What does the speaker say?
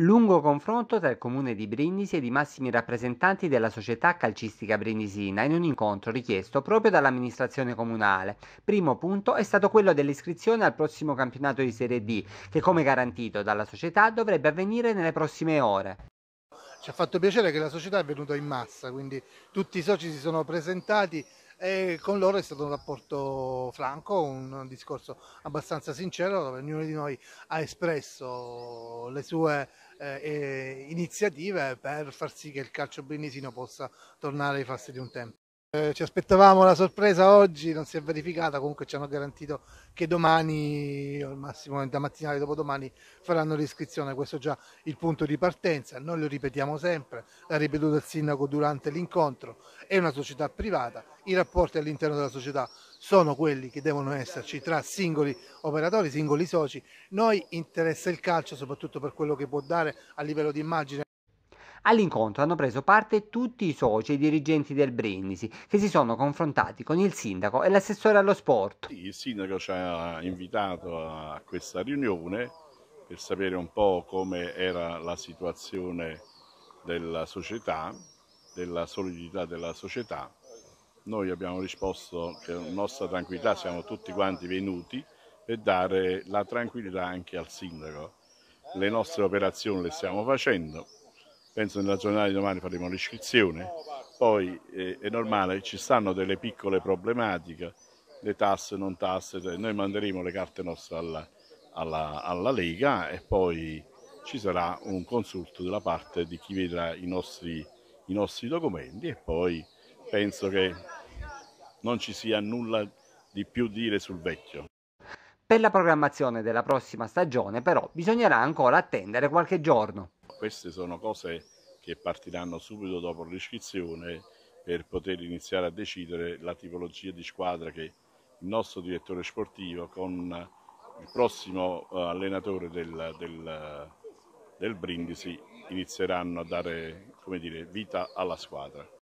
Lungo confronto tra il comune di Brindisi ed i massimi rappresentanti della società calcistica brindisina in un incontro richiesto proprio dall'amministrazione comunale. Primo punto è stato quello dell'iscrizione al prossimo campionato di Serie D, che come garantito dalla società dovrebbe avvenire nelle prossime ore. Ci ha fatto piacere che la società è venuta in massa, quindi tutti i soci si sono presentati e con loro è stato un rapporto franco, un discorso abbastanza sincero dove ognuno di noi ha espresso le sue eh, eh, iniziative per far sì che il calcio brinisino possa tornare ai fasti di un tempo. Eh, ci aspettavamo la sorpresa oggi, non si è verificata, comunque ci hanno garantito che domani o al massimo da mattinale dopodomani faranno l'iscrizione, questo è già il punto di partenza, noi lo ripetiamo sempre, l'ha ripetuto il sindaco durante l'incontro, è una società privata, i rapporti all'interno della società sono quelli che devono esserci tra singoli operatori, singoli soci, noi interessa il calcio soprattutto per quello che può dare a livello di immagine All'incontro hanno preso parte tutti i soci e i dirigenti del Brindisi che si sono confrontati con il sindaco e l'assessore allo sport. Il sindaco ci ha invitato a questa riunione per sapere un po' come era la situazione della società, della solidità della società. Noi abbiamo risposto che con nostra tranquillità siamo tutti quanti venuti per dare la tranquillità anche al sindaco. Le nostre operazioni le stiamo facendo, penso nella giornata di domani faremo l'iscrizione, poi è, eh, è normale, ci stanno delle piccole problematiche, le tasse, non tasse, eh, noi manderemo le carte nostre alla, alla, alla Lega e poi ci sarà un consulto della parte di chi vedrà i nostri, i nostri documenti e poi penso che non ci sia nulla di più dire sul vecchio. Per la programmazione della prossima stagione però bisognerà ancora attendere qualche giorno queste sono cose che partiranno subito dopo l'iscrizione per poter iniziare a decidere la tipologia di squadra che il nostro direttore sportivo con il prossimo eh, allenatore del, del, del Brindisi inizieranno a dare dire, vita alla squadra.